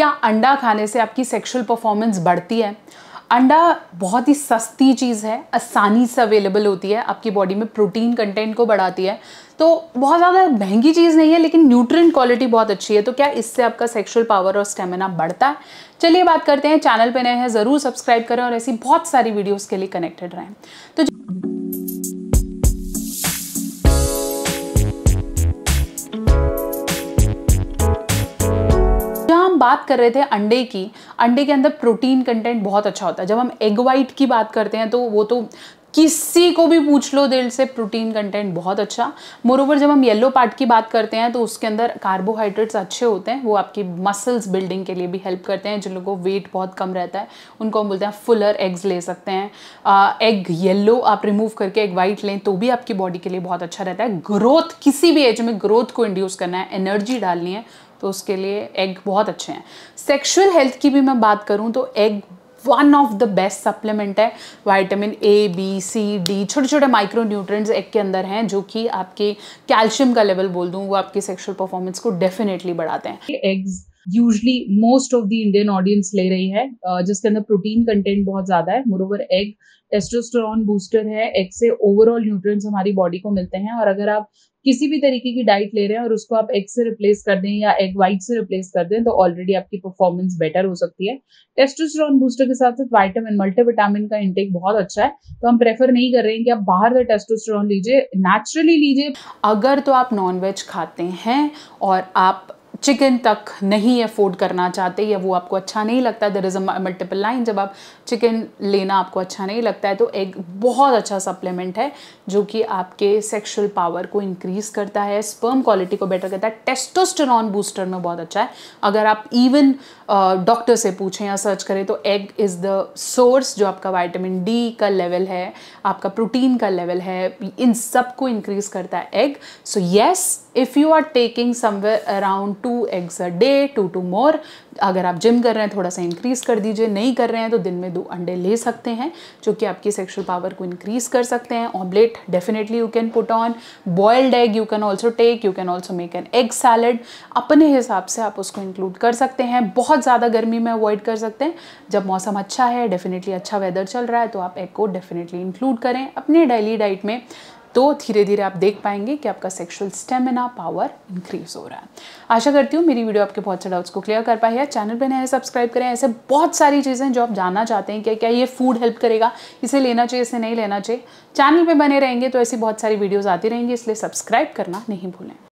क्या अंडा खाने से आपकी सेक्शुअल परफॉर्मेंस बढ़ती है अंडा बहुत ही सस्ती चीज़ है आसानी से अवेलेबल होती है आपकी बॉडी में प्रोटीन कंटेंट को बढ़ाती है तो बहुत ज़्यादा महंगी चीज़ नहीं है लेकिन न्यूट्रिएंट क्वालिटी बहुत अच्छी है तो क्या इससे आपका सेक्सुअल पावर और स्टेमिना बढ़ता है चलिए बात करते हैं चैनल पर नए हैं ज़रूर सब्सक्राइब करें और ऐसी बहुत सारी वीडियोज़ के लिए कनेक्टेड रहें तो बात कर रहे थे अंडे की अंडे के अंदर प्रोटीन कंटेंट बहुत अच्छा होता है जब हम एग वाइट की बात करते हैं तो वो तो किसी को भी पूछ लो दिल से प्रोटीन कंटेंट बहुत अच्छा मोरोवर जब हम येलो पार्ट की बात करते हैं तो उसके अंदर कार्बोहाइड्रेट्स अच्छे होते हैं वो आपकी मसल्स बिल्डिंग के लिए भी हेल्प करते हैं जिन लोगों को वेट बहुत कम रहता है उनको हम बोलते हैं फुलर एग्स ले सकते हैं आ, एग येलो आप रिमूव करके एग वाइट लें तो भी आपकी बॉडी के लिए बहुत अच्छा रहता है ग्रोथ किसी भी एज में ग्रोथ को इंड्यूस करना है एनर्जी डालनी है तो उसके लिए एग बहुत अच्छे हैं सेक्सुअल हेल्थ की भी मैं बात करूँ तो egg one of the best supplement है vitamin A B C D छोटे छोटे माइक्रो न्यूट्रेंट्स एग के अंदर हैं जो कि आपके कैल्शियम का लेवल बोल दूँ वो आपकी सेक्शुअल परफॉर्मेंस को डेफिनेटली बढ़ाते हैं eggs usually most of the Indian audience ले रही है जिसके अंदर प्रोटीन कंटेंट बहुत ज़्यादा है ओवर एग टेस्टोस्टेरॉन बूस्टर है एग से ओवरऑल न्यूट्रिएंट्स हमारी बॉडी को मिलते हैं और अगर आप किसी भी तरीके की डाइट ले रहे हैं और उसको आप एग से रिप्लेस कर दें या एग वाइट से रिप्लेस कर दें तो ऑलरेडी आपकी परफॉर्मेंस बेटर हो सकती है टेस्टोस्टेरोन बूस्टर के साथ साथ वाइटामिन मल्टीविटामिन का इंटेक बहुत अच्छा है तो हम प्रेफर नहीं कर रहे हैं कि आप बाहर से टेस्टोस्टेरोन लीजिए नेचुरली लीजिए अगर तो आप नॉन खाते हैं और आप चिकन तक नहीं अफोर्ड करना चाहते या वो आपको अच्छा नहीं लगता there is a multiple line जब आप चिकन लेना आपको अच्छा नहीं लगता है तो एक बहुत अच्छा सप्लीमेंट है जो कि आपके सेक्सुअल पावर को इंक्रीज़ करता है स्पर्म क्वालिटी को बेटर करता है टेस्टोस्टेरोन बूस्टर में बहुत अच्छा है अगर आप इवन डॉक्टर से पूछें या सर्च करें तो एग इज़ द सोर्स जो आपका वाइटामिन डी का लेवल है आपका प्रोटीन का लेवल है इन सब को इंक्रीज़ करता है egg so yes if you are taking somewhere around two two eggs a day two two more अगर आप जिम कर रहे हैं थोड़ा सा इंक्रीज़ कर दीजिए नहीं कर रहे हैं तो दिन में दो अंडे ले सकते हैं जो कि आपकी सेक्शुअल पावर को इंक्रीज़ कर सकते हैं omelette definitely you can put on boiled egg you can also take you can also make an egg salad अपने हिसाब से आप उसको इंक्लूड कर सकते हैं बहुत ज़्यादा गर्मी में अवॉइड कर सकते हैं जब मौसम अच्छा है डेफिनेटली अच्छा वेदर चल रहा है तो आप एग को डेफिनेटली इंक्लूड करें अपने डेली डाइट में तो धीरे धीरे आप देख पाएंगे कि आपका सेक्सुअल स्टेमिना पावर इंक्रीज हो रहा है आशा करती हूँ मेरी वीडियो आपके बहुत से डाउट्स को क्लियर कर पाई है चैनल पर नए सब्सक्राइब करें ऐसे बहुत सारी चीज़ें जो आप जानना चाहते हैं क्या क्या ये फूड हेल्प करेगा इसे लेना चाहिए इसे नहीं लेना चाहिए चैनल पर बने रहेंगे तो ऐसी बहुत सारी वीडियोज़ आती रहेंगी इसलिए सब्सक्राइब करना नहीं भूलें